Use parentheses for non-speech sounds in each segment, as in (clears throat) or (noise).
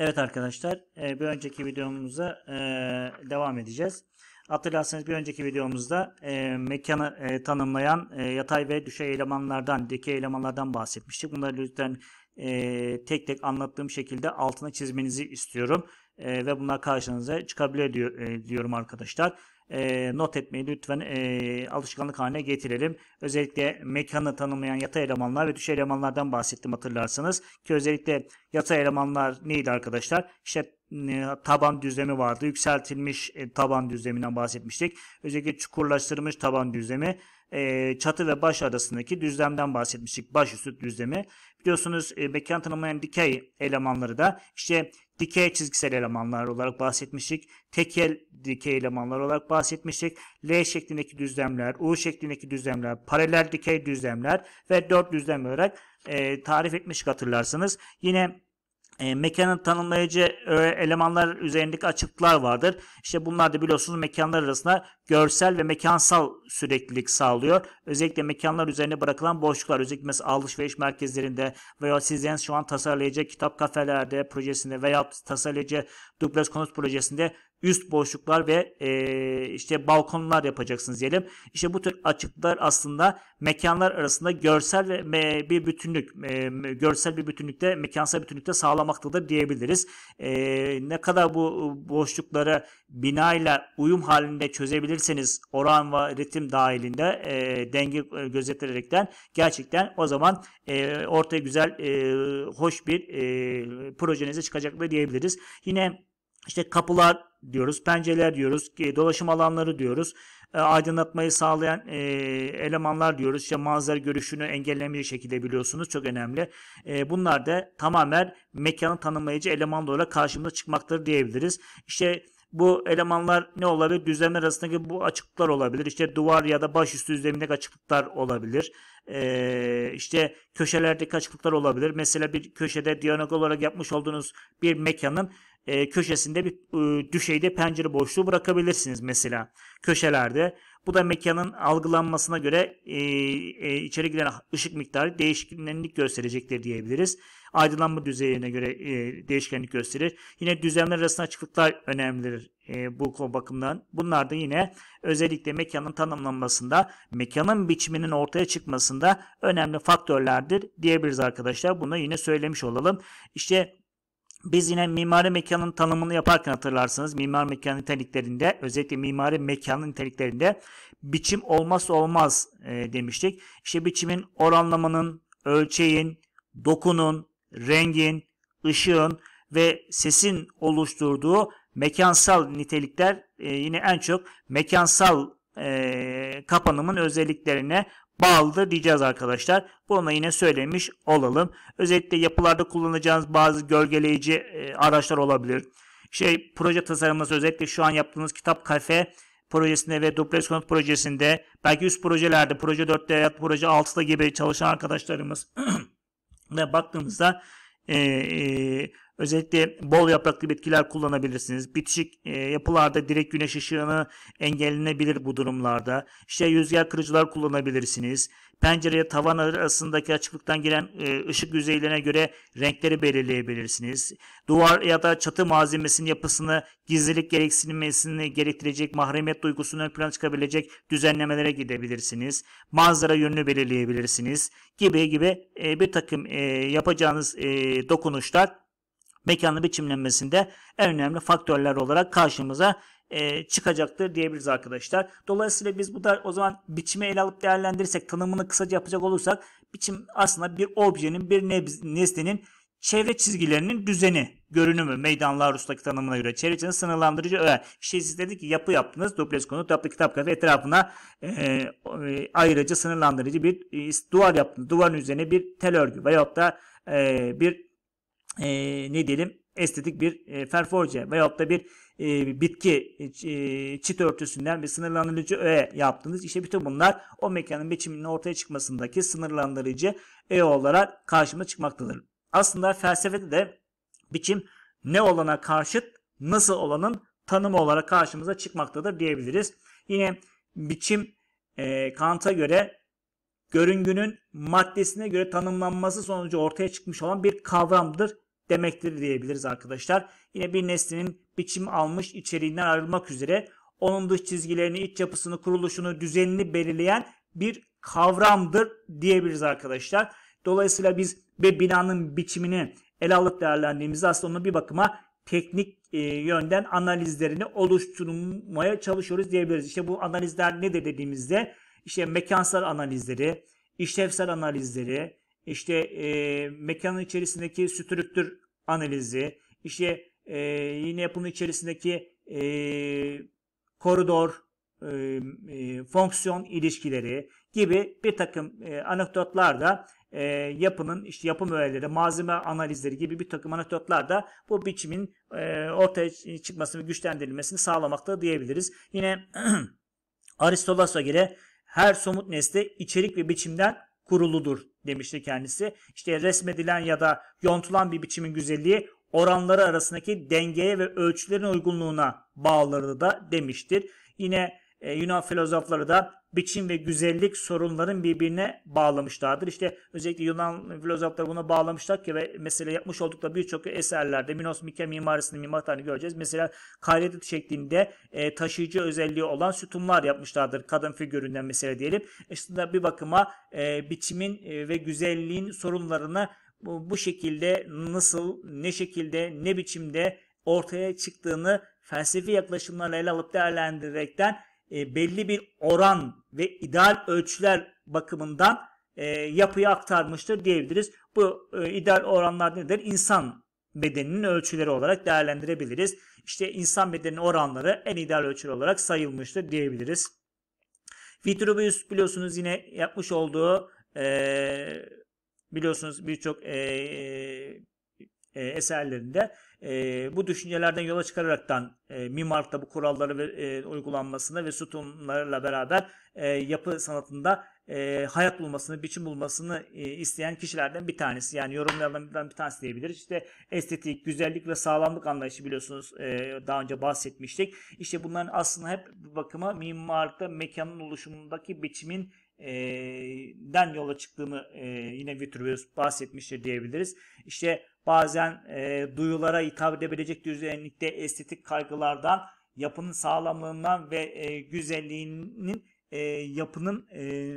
Evet arkadaşlar e, bir önceki videomuza e, devam edeceğiz. Hatırlarsanız bir önceki videomuzda e, mekanı tanımlayan yatay ve düşey elemanlardan, dikey elemanlardan bahsetmiştik. Bunları lütfen tek tek anlattığım şekilde altına çizmenizi istiyorum. Ve bunlar karşınıza çıkabilir diyorum arkadaşlar e, not etmeyi lütfen e, alışkanlık haline getirelim. Özellikle mekanı tanımayan yatay elemanlar ve düşey elemanlardan bahsettim hatırlarsanız. Ki özellikle yatay elemanlar neydi arkadaşlar? İşte e, taban düzlemi vardı. Yükseltilmiş e, taban düzleminden bahsetmiştik. Özellikle çukurlaştırılmış taban düzlemi ee, çatı ve baş arasındaki düzlemden bahsetmiştik. Baş üstü düzlemi. Biliyorsunuz e, mekan tanımlayan dikey elemanları da işte dikey çizgisel elemanlar olarak bahsetmiştik. Tekel dikey elemanlar olarak bahsetmiştik. L şeklindeki düzlemler, U şeklindeki düzlemler, paralel dikey düzlemler ve dört düzlem olarak e, tarif etmiştik hatırlarsınız. Yine e, mekanı tanımlayıcı e, elemanlar üzerindeki açıklar vardır. İşte bunlar da biliyorsunuz mekanlar arasında görsel ve mekansal süreklilik sağlıyor. Özellikle mekanlar üzerine bırakılan boşluklar özellikle mesela alışveriş merkezlerinde veya sizden şu an tasarlayacak kitap kafelerde projesinde veya tasarlayacak dupleks konut projesinde üst boşluklar ve e, işte balkonlar yapacaksınız diyelim. İşte bu tür açıklar aslında mekanlar arasında görsel ve me, bir bütünlük, e, görsel bir bütünlükte, mekansal bütünlükte sağlamaktadır diyebiliriz. E, ne kadar bu e, boşlukları binayla uyum halinde çözebilirseniz oran ve ritim dahilinde e, denge e, gözeterekten gerçekten o zaman e, ortaya güzel, e, hoş bir e, projenize çıkacaktır diyebiliriz. Yine işte kapılar diyoruz, pencereler diyoruz, dolaşım alanları diyoruz, e, aydınlatmayı sağlayan e, elemanlar diyoruz. İşte manzara görüşünü engellemeyecek şekilde biliyorsunuz çok önemli. E, bunlar da tamamen mekanı tanımlayıcı eleman olarak karşımıza çıkmaktır diyebiliriz. İşte bu elemanlar ne olabilir? Düzlemler arasındaki bu açıklıklar olabilir. İşte duvar ya da başüstü düzlemindeki açıklıklar olabilir. Ee, işte köşelerdeki açıklıklar olabilir. Mesela bir köşede diyalog olarak yapmış olduğunuz bir mekanın e, köşesinde bir e, düşeyde pencere boşluğu bırakabilirsiniz mesela köşelerde. Bu da mekanın algılanmasına göre e, e, içeri giren ışık miktarı değişkenlik gösterecektir diyebiliriz. Aydınlanma düzeyine göre e, değişkenlik gösterir. Yine düzenler arasında açıklıklar önemlidir e, bu bakımdan. Bunlar da yine özellikle mekanın tanımlanmasında, mekanın biçiminin ortaya çıkmasında önemli faktörlerdir diyebiliriz arkadaşlar. Bunu yine söylemiş olalım. İşte biz yine mimari mekanın tanımını yaparken hatırlarsınız. Mimar mekanın niteliklerinde özellikle mimari mekanın niteliklerinde biçim olmazsa olmaz e, demiştik. İşte biçimin oranlamanın, ölçeğin, dokunun, rengin, ışığın ve sesin oluşturduğu mekansal nitelikler e, yine en çok mekansal e, kapanımın özelliklerine bağlıdır diyeceğiz arkadaşlar. Bunu da yine söylemiş olalım. Özetle yapılarda kullanacağınız bazı gölgeleyici e, araçlar olabilir. Şey proje tasarımınız özellikle şu an yaptığınız kitap kafe projesinde ve duplex konut projesinde belki üst projelerde proje 4'te ya proje 6'da gibi çalışan arkadaşlarımız (clears throat) baktığımızda ee, e, özellikle bol yapraklı bitkiler kullanabilirsiniz. Bitişik e, yapılarda direkt güneş ışığını engellenebilir bu durumlarda. İşte rüzgar kırıcılar kullanabilirsiniz. Pencereye tavan arasındaki açıklıktan giren e, ışık yüzeylerine göre renkleri belirleyebilirsiniz. Duvar ya da çatı malzemesinin yapısını gizlilik gereksinmesini gerektirecek mahremiyet duygusunu ön plana çıkabilecek düzenlemelere gidebilirsiniz. Manzara yönünü belirleyebilirsiniz gibi gibi e, bir takım e, yapacağınız e, dokunuşlar mekanlı biçimlenmesinde en önemli faktörler olarak karşımıza e, çıkacaktır diyebiliriz arkadaşlar. Dolayısıyla biz bu da o zaman biçimi ele alıp değerlendirirsek tanımını kısaca yapacak olursak biçim aslında bir objenin bir nesnenin çevre çizgilerinin düzeni, görünümü meydanlar Rus'taki tanımına göre çevre için sınırlandırıcı öğe. İşte siz dedi ki yapı yaptınız, duplex konut, yaptı kitap kafe etrafına e, e, ayrıcı, sınırlandırıcı bir e, duvar yaptınız. Duvarın üzerine bir tel örgü veyahut da e, bir e, ne diyelim estetik bir e, ferforce veyahut da bir e, bitki e, e, çit örtüsünden bir sınırlandırıcı öğe yaptınız. İşte bütün bunlar o mekanın biçiminin ortaya çıkmasındaki sınırlandırıcı öğe olarak karşıma çıkmaktadır. Aslında felsefede de biçim ne olana karşıt nasıl olanın tanımı olarak karşımıza çıkmaktadır diyebiliriz. Yine biçim e, Kant'a göre görüngünün maddesine göre tanımlanması sonucu ortaya çıkmış olan bir kavramdır demektir diyebiliriz arkadaşlar. Yine bir nesnenin biçim almış içeriğinden ayrılmak üzere onun dış çizgilerini, iç yapısını, kuruluşunu, düzenini belirleyen bir kavramdır diyebiliriz arkadaşlar. Dolayısıyla biz bir binanın biçimini ele alıp değerlendirdiğimizde aslında onun bir bakıma teknik e, yönden analizlerini oluşturmaya çalışıyoruz diyebiliriz. İşte bu analizler nedir dediğimizde işte mekansal analizleri, işlevsel analizleri, işte e, mekanın içerisindeki strüktür analizi, işte e, yine yapının içerisindeki e, koridor, e, e, fonksiyon ilişkileri gibi bir takım e, anekdotlar da e, yapının işte yapım öğeleri, malzeme analizleri gibi bir takım anekdotlar da bu biçimin e, ortaya çıkmasını güçlendirilmesini sağlamakta diyebiliriz. Yine (clears throat) Aristoteles'a göre her somut nesne içerik ve biçimden kuruludur demişti kendisi. İşte resmedilen ya da yontulan bir biçimin güzelliği oranları arasındaki dengeye ve ölçülerin uygunluğuna bağlıdır da demiştir. Yine e, Yunan filozofları da biçim ve güzellik sorunların birbirine bağlamışlardır. İşte özellikle Yunan filozofları buna bağlamışlar ki ve mesela yapmış oldukları birçok eserlerde Minos Mike mimarisini mimarlarını göreceğiz. Mesela kaydet şeklinde e, taşıyıcı özelliği olan sütunlar yapmışlardır. Kadın figüründen mesela diyelim. Aslında e, bir bakıma e, biçimin e, ve güzelliğin sorunlarını bu, bu şekilde nasıl, ne şekilde, ne biçimde ortaya çıktığını felsefi yaklaşımlarla ele alıp değerlendirerekten e, belli bir oran ve ideal ölçüler bakımından e, yapıya aktarmıştır diyebiliriz. Bu e, ideal oranlar nedir? İnsan bedeninin ölçüleri olarak değerlendirebiliriz. İşte insan bedeninin oranları en ideal ölçüler olarak sayılmıştır diyebiliriz. Vitruvius biliyorsunuz yine yapmış olduğu e, biliyorsunuz birçok e, e, eserlerinde e, bu düşüncelerden yola çıkararaktan e, mimarlıkta bu kuralları ve, e, uygulanmasını ve sütunlarla beraber e, yapı sanatında e, hayat bulmasını, biçim bulmasını e, isteyen kişilerden bir tanesi. Yani yorumlardan bir tanesi diyebiliriz. İşte estetik, güzellik ve sağlamlık anlayışı biliyorsunuz e, daha önce bahsetmiştik. İşte bunların aslında hep bakıma mimarlıkta mekanın oluşumundaki biçimin e, den yola çıktığını e, yine Vitruvius bahsetmiştir diyebiliriz. İşte bazen e, duyulara hitap edebilecek düzenlikte estetik kaygılardan, yapının sağlamlığından ve e, güzelliğinin e, yapının e,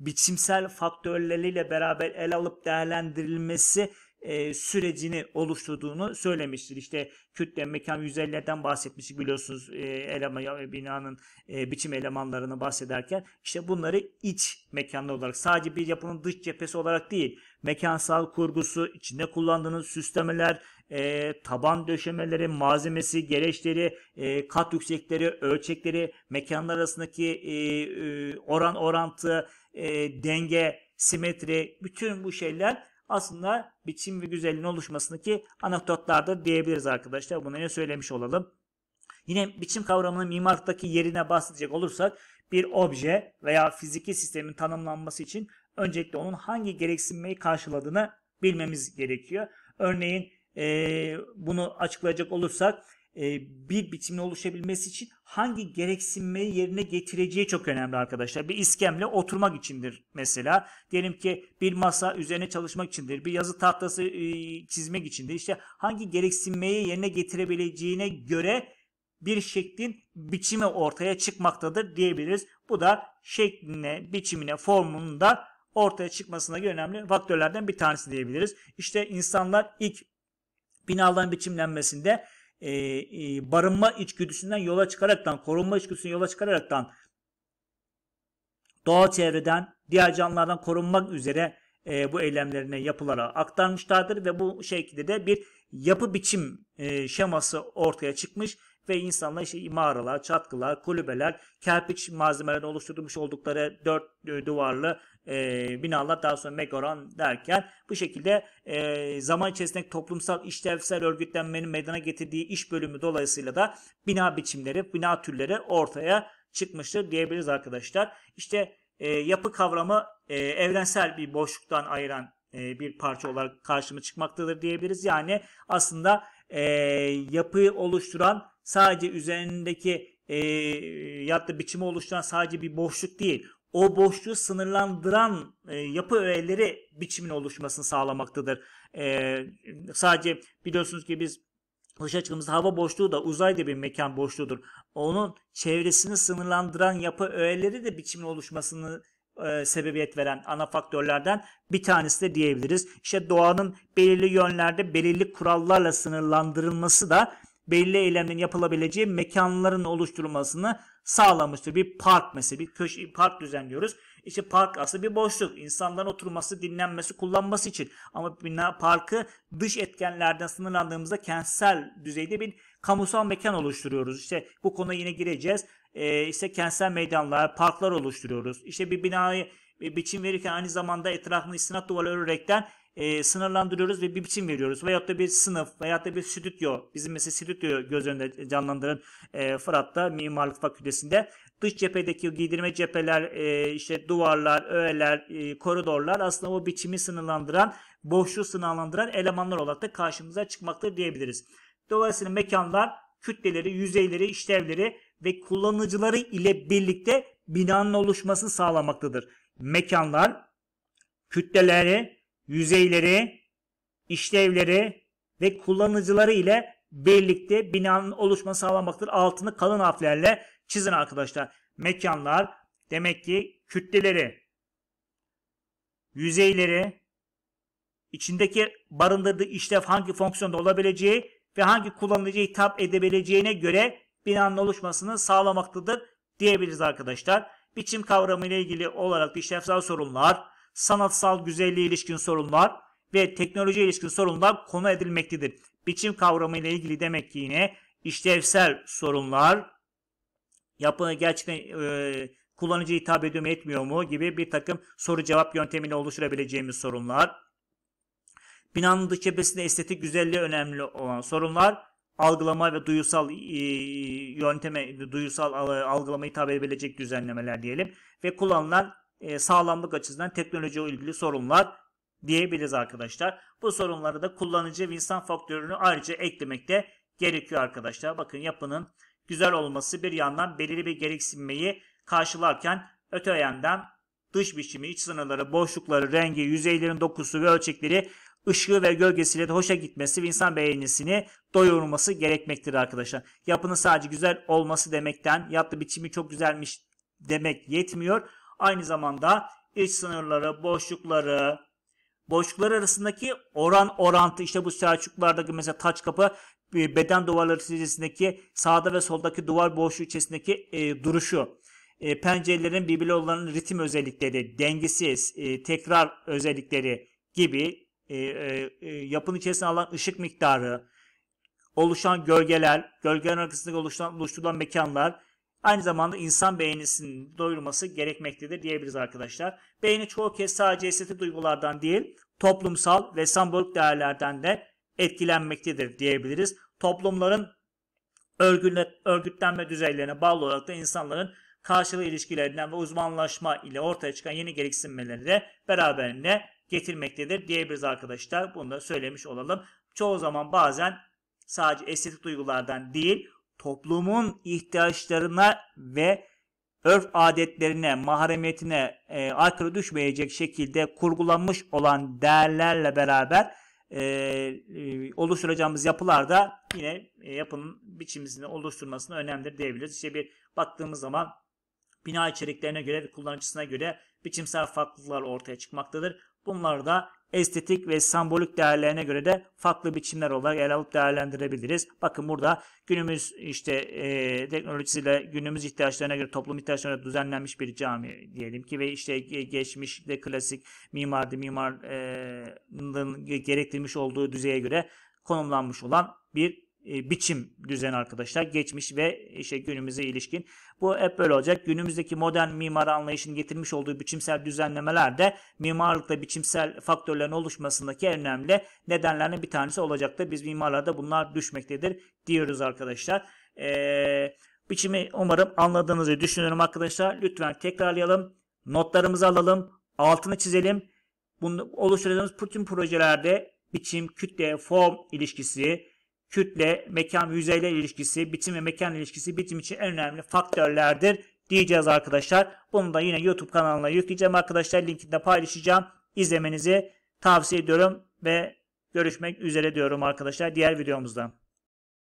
biçimsel faktörleriyle beraber el alıp değerlendirilmesi e, sürecini oluşturduğunu söylemiştir. İşte kütle mekan 150'lerden bahsetmiştik biliyorsunuz e, eleman, binanın e, biçim elemanlarını bahsederken işte bunları iç mekanlı olarak sadece bir yapının dış cephesi olarak değil mekansal kurgusu, içinde kullandığınız süslemeler, e, taban döşemeleri, malzemesi, gereçleri, e, kat yüksekleri, ölçekleri, mekanlar arasındaki e, e, oran orantı, e, denge, simetri bütün bu şeyler aslında biçim ve güzelliğin oluşmasındaki anekdotlardır diyebiliriz arkadaşlar. Bunu ne söylemiş olalım. Yine biçim kavramının mimarlıktaki yerine bahsedecek olursak bir obje veya fiziki sistemin tanımlanması için öncelikle onun hangi gereksinmeyi karşıladığını bilmemiz gerekiyor. Örneğin e, bunu açıklayacak olursak e, bir bitimle oluşabilmesi için hangi gereksinmeyi yerine getireceği çok önemli arkadaşlar. Bir iskemle oturmak içindir mesela. Diyelim ki bir masa üzerine çalışmak içindir. Bir yazı tahtası e, çizmek içindir. İşte hangi gereksinmeyi yerine getirebileceğine göre bir şeklin biçimi ortaya çıkmaktadır diyebiliriz. Bu da şekline, biçimine, formunda ortaya çıkmasına önemli faktörlerden bir tanesi diyebiliriz. İşte insanlar ilk binaların biçimlenmesinde e, e, barınma içgüdüsünden yola çıkaraktan, korunma içgüdüsünden yola çıkaraktan doğal çevreden, diğer canlılardan korunmak üzere e, bu eylemlerine yapılara aktarmışlardır ve bu şekilde de bir yapı biçim e, şeması ortaya çıkmış ve insanlar işte mağaralar, çatkılar, kulübeler, kerpiç malzemelerden oluşturulmuş oldukları dört e, duvarlı e, binalar daha sonra Megaran derken bu şekilde e, zaman içerisinde toplumsal işlevsel örgütlenmenin meydana getirdiği iş bölümü dolayısıyla da bina biçimleri, bina türleri ortaya çıkmıştır diyebiliriz arkadaşlar. İşte e, yapı kavramı e, evrensel bir boşluktan ayıran e, bir parça olarak karşıma çıkmaktadır diyebiliriz. Yani aslında e, yapıyı oluşturan sadece üzerindeki e, ya da biçimi oluşturan sadece bir boşluk değil. O boşluğu sınırlandıran e, yapı öğeleri biçimin oluşmasını sağlamaktadır. E, sadece biliyorsunuz ki biz dışa çıktığımızda hava boşluğu da uzay uzayda bir mekan boşluğudur. Onun çevresini sınırlandıran yapı öğeleri de biçimin oluşmasını e, sebebiyet veren ana faktörlerden bir tanesi de diyebiliriz. İşte doğanın belirli yönlerde belirli kurallarla sınırlandırılması da belli eylemlerin yapılabileceği mekanların oluşturulmasını sağlamıştır. Bir park mesela bir köşe park düzenliyoruz. İşte park aslında bir boşluk. İnsanların oturması, dinlenmesi, kullanması için. Ama bina parkı dış etkenlerden sınırlandığımızda kentsel düzeyde bir kamusal mekan oluşturuyoruz. İşte bu konuya yine gireceğiz. Ee, işte kentsel meydanlar, parklar oluşturuyoruz. İşte bir binayı biçim verirken aynı zamanda etrafını istinat duvarı örerekten e, sınırlandırıyoruz ve bir biçim veriyoruz. Veyahut da bir sınıf veyahut da bir stüdyo. Bizim mesela stüdyo göz önünde canlandırın e, Fırat'ta Mimarlık Fakültesi'nde. Dış cephedeki giydirme cepheler, e, işte duvarlar, öğeler, e, koridorlar aslında o biçimi sınırlandıran, boşluğu sınırlandıran elemanlar olarak da karşımıza çıkmakta diyebiliriz. Dolayısıyla mekanlar kütleleri, yüzeyleri, işlevleri ve kullanıcıları ile birlikte binanın oluşmasını sağlamaktadır. Mekanlar kütleleri, yüzeyleri, işlevleri ve kullanıcıları ile birlikte binanın oluşma sağlanmaktır. Altını kalın harflerle çizin arkadaşlar. Mekanlar demek ki kütleleri, yüzeyleri, içindeki barındırdığı işlev hangi fonksiyonda olabileceği ve hangi kullanıcıya hitap edebileceğine göre binanın oluşmasını sağlamaktadır diyebiliriz arkadaşlar. Biçim kavramı ile ilgili olarak işlevsel sorunlar, sanatsal güzelliğe ilişkin sorunlar ve teknolojiye ilişkin sorunlar konu edilmektedir. Biçim kavramı ile ilgili demek ki yine işlevsel sorunlar, yapı gerçekten e, kullanıcı hitap ediyor mu etmiyor mu gibi bir takım soru cevap yöntemiyle oluşturabileceğimiz sorunlar. Binanın dış cephesinde estetik güzelliği önemli olan sorunlar, algılama ve duyusal e, yönteme, duyusal e, algılama hitap edebilecek düzenlemeler diyelim ve kullanılan e, sağlamlık açısından teknoloji ilgili sorunlar diyebiliriz arkadaşlar. Bu sorunları da kullanıcı ve insan faktörünü ayrıca eklemek de gerekiyor arkadaşlar. Bakın yapının güzel olması bir yandan belirli bir gereksinmeyi karşılarken öte yandan dış biçimi, iç sınırları, boşlukları, rengi, yüzeylerin dokusu ve ölçekleri ışığı ve gölgesiyle de hoşa gitmesi ve insan beğenisini doyurması gerekmektir arkadaşlar. Yapının sadece güzel olması demekten ya biçimi çok güzelmiş demek yetmiyor aynı zamanda iç sınırları, boşlukları, boşluklar arasındaki oran orantı işte bu Selçuklardaki mesela taç kapı e, beden duvarları içerisindeki sağda ve soldaki duvar boşluğu içerisindeki e, duruşu, e, pencerelerin birbirine olan ritim özellikleri, dengesiz, e, tekrar özellikleri gibi e, e, e, yapının içerisine alan ışık miktarı, oluşan gölgeler, gölgelerin arkasında oluşan, oluşturulan mekanlar, aynı zamanda insan beğenisinin doyurması gerekmektedir diyebiliriz arkadaşlar. Beğeni çoğu kez sadece estetik duygulardan değil, toplumsal ve sembolik değerlerden de etkilenmektedir diyebiliriz. Toplumların örgütlenme düzeylerine bağlı olarak da insanların karşılığı ilişkilerinden ve uzmanlaşma ile ortaya çıkan yeni gereksinmeleri de beraberinde getirmektedir diyebiliriz arkadaşlar. Bunu da söylemiş olalım. Çoğu zaman bazen sadece estetik duygulardan değil, toplumun ihtiyaçlarına ve örf adetlerine, mahremiyetine e, aykırı düşmeyecek şekilde kurgulanmış olan değerlerle beraber e, e, oluşturacağımız yapılar da yine e, yapının biçimini oluşturmasına önemlidir diyebiliriz. İşte bir baktığımız zaman bina içeriklerine göre ve kullanıcısına göre biçimsel farklılıklar ortaya çıkmaktadır. Bunlar da estetik ve sembolik değerlerine göre de farklı biçimler olarak ele alıp değerlendirebiliriz. Bakın burada günümüz işte e, teknolojisiyle günümüz ihtiyaçlarına göre toplum ihtiyaçlarına düzenlenmiş bir cami diyelim ki ve işte geçmişte klasik mimardı mimarlığın gerektirmiş olduğu düzeye göre konumlanmış olan bir e, biçim düzen arkadaşlar. Geçmiş ve işte günümüze ilişkin. Bu hep böyle olacak. Günümüzdeki modern mimar anlayışının getirmiş olduğu biçimsel düzenlemeler de mimarlıkta biçimsel faktörlerin oluşmasındaki en önemli nedenlerden bir tanesi olacaktır. Biz mimarlarda bunlar düşmektedir diyoruz arkadaşlar. Eee Biçimi umarım anladığınızı düşünüyorum arkadaşlar. Lütfen tekrarlayalım. Notlarımızı alalım. Altını çizelim. Bunu oluşturduğumuz bütün projelerde biçim, kütle, form ilişkisi, kütle, mekan ve yüzeyle ilişkisi, bitim ve mekan ilişkisi bitim için en önemli faktörlerdir diyeceğiz arkadaşlar. Bunu da yine YouTube kanalına yükleyeceğim arkadaşlar. linkinde paylaşacağım. İzlemenizi tavsiye ediyorum ve görüşmek üzere diyorum arkadaşlar diğer videomuzda.